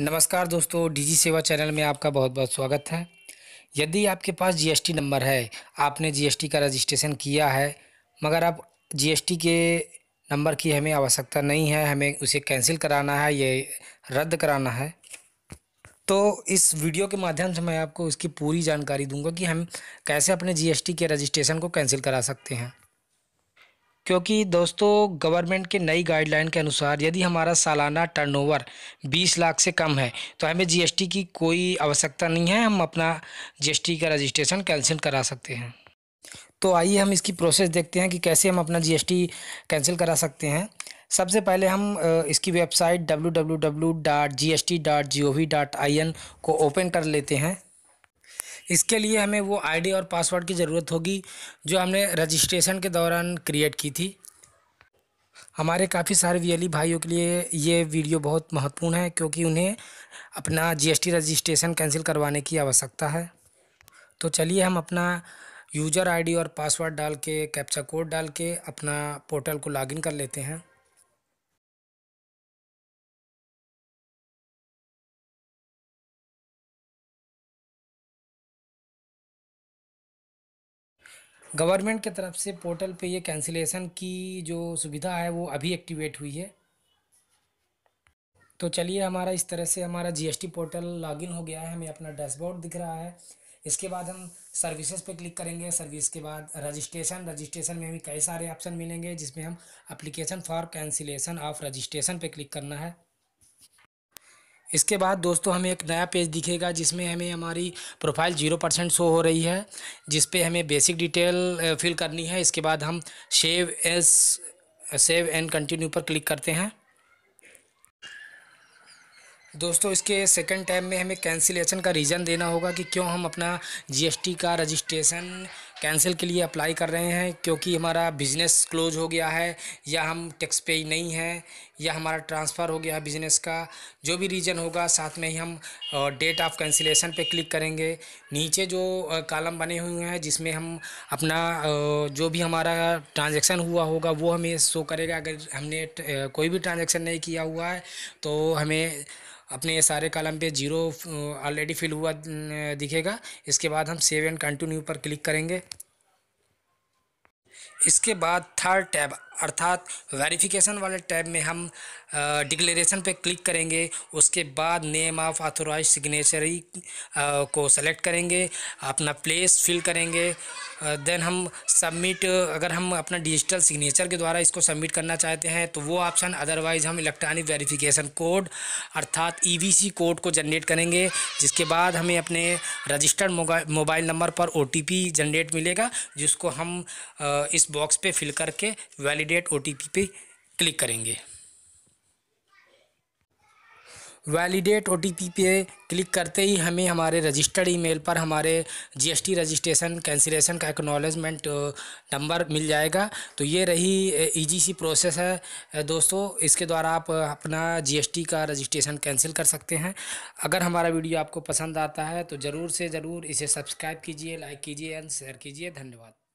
नमस्कार दोस्तों डीजी सेवा चैनल में आपका बहुत बहुत स्वागत है यदि आपके पास जीएसटी नंबर है आपने जीएसटी का रजिस्ट्रेशन किया है मगर आप जीएसटी के नंबर की हमें आवश्यकता नहीं है हमें उसे कैंसिल कराना है ये रद्द कराना है तो इस वीडियो के माध्यम से मैं आपको इसकी पूरी जानकारी दूंगा कि हम कैसे अपने जीएसटी के रजिस्ट्रेशन को कैंसिल करा सकते हैं क्योंकि दोस्तों गवर्नमेंट के नई गाइडलाइन के अनुसार यदि हमारा सालाना टर्नओवर 20 लाख से कम है तो हमें जीएसटी की कोई आवश्यकता नहीं है हम अपना जीएसटी का रजिस्ट्रेशन कैंसिल करा सकते हैं तो आइए हम इसकी प्रोसेस देखते हैं कि कैसे हम अपना जीएसटी कैंसिल करा सकते हैं सबसे पहले हम इसकी वेबसाइट डब्ल्यू को ओपन कर लेते हैं इसके लिए हमें वो आईडी और पासवर्ड की ज़रूरत होगी जो हमने रजिस्ट्रेशन के दौरान क्रिएट की थी हमारे काफ़ी सारे वियली e भाइयों के लिए ये वीडियो बहुत महत्वपूर्ण है क्योंकि उन्हें अपना जीएसटी रजिस्ट्रेशन कैंसिल करवाने की आवश्यकता है तो चलिए हम अपना यूज़र आईडी और पासवर्ड डाल के कैप्चा कोड डाल के अपना पोर्टल को लॉगिन कर लेते हैं गवर्नमेंट के तरफ से पोर्टल पे ये कैंसिलेशन की जो सुविधा है वो अभी एक्टिवेट हुई है तो चलिए हमारा इस तरह से हमारा जीएसटी पोर्टल लॉगिन हो गया है हमें अपना डैशबोर्ड दिख रहा है इसके बाद हम सर्विसेज पे क्लिक करेंगे सर्विस के बाद रजिस्ट्रेशन रजिस्ट्रेशन में हमें कई सारे ऑप्शन मिलेंगे जिसमें हम application for cancellation of registration पर क्लिक करना है इसके बाद दोस्तों हमें एक नया पेज दिखेगा जिसमें हमें हमारी प्रोफाइल जीरो परसेंट शो हो रही है जिस पे हमें बेसिक डिटेल फिल करनी है इसके बाद हम save as save and continue पर क्लिक करते हैं दोस्तों इसके सेकंड टाइम में हमें कैंसिलेशन का रीज़न देना होगा कि क्यों हम अपना जीएसटी का रजिस्ट्रेशन कैंसिल के लिए अप्लाई कर रहे हैं क्योंकि हमारा बिज़नेस क्लोज हो गया है या हम टैक्स पे नहीं हैं या हमारा ट्रांसफ़र हो गया बिज़नेस का जो भी रीज़न होगा साथ में ही हम डेट ऑफ कैंसिलेशन पे क्लिक करेंगे नीचे जो कालम बने हुए हैं जिसमें हम अपना जो भी हमारा ट्रांजेक्शन हुआ होगा वो हमें शो करेगा अगर हमने कोई भी ट्रांजेक्शन नहीं किया हुआ है तो हमें अपने ये सारे कॉलम पे जीरो ऑलरेडी फिल हुआ दिखेगा इसके बाद हम सेव एंड कंटिन्यू पर क्लिक करेंगे इसके बाद थर्ड टैब अर्थात वेरिफिकेशन वाले टैब में हम डिक्लेरेशन पे क्लिक करेंगे उसके बाद नेम ऑफ ऑथोराइज सिग्नेचरी को सेलेक्ट करेंगे अपना प्लेस फिल करेंगे देन हम सबमिट अगर हम अपना डिजिटल सिग्नेचर के द्वारा इसको सबमिट करना चाहते हैं तो वो ऑप्शन अदरवाइज़ हम इलेक्ट्रॉनिक वेरिफिकेशन कोड अर्थात ई e कोड को जनरेट करेंगे जिसके बाद हमें अपने रजिस्टर्ड मोबाइल नंबर पर ओ जनरेट मिलेगा जिसको हम इस बॉक्स पे फिल करके वैलिडेट ओ पे क्लिक करेंगे वैलिडेट ओ पे क्लिक करते ही हमें हमारे रजिस्टर्ड ईमेल पर हमारे जीएसटी रजिस्ट्रेशन कैंसिलेशन का एक्नॉलेजमेंट नंबर मिल जाएगा तो ये रही इजी सी प्रोसेस है दोस्तों इसके द्वारा आप अपना जीएसटी का रजिस्ट्रेशन कैंसिल कर सकते हैं अगर हमारा वीडियो आपको पसंद आता है तो ज़रूर से ज़रूर इसे सब्सक्राइब कीजिए लाइक कीजिए एंड शेयर कीजिए धन्यवाद